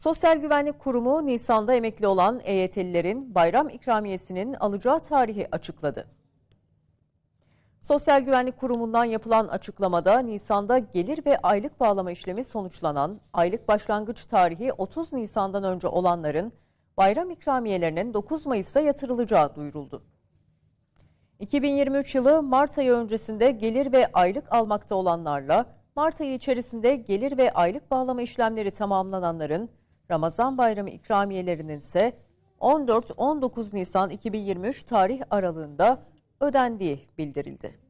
Sosyal Güvenlik Kurumu Nisan'da emekli olan EYT'lilerin bayram ikramiyesinin alacağı tarihi açıkladı. Sosyal Güvenlik Kurumu'ndan yapılan açıklamada Nisan'da gelir ve aylık bağlama işlemi sonuçlanan aylık başlangıç tarihi 30 Nisan'dan önce olanların bayram ikramiyelerinin 9 Mayıs'ta yatırılacağı duyuruldu. 2023 yılı Mart ayı öncesinde gelir ve aylık almakta olanlarla Mart ayı içerisinde gelir ve aylık bağlama işlemleri tamamlananların Ramazan bayramı ikramiyelerinin ise 14-19 Nisan 2023 tarih aralığında ödendiği bildirildi.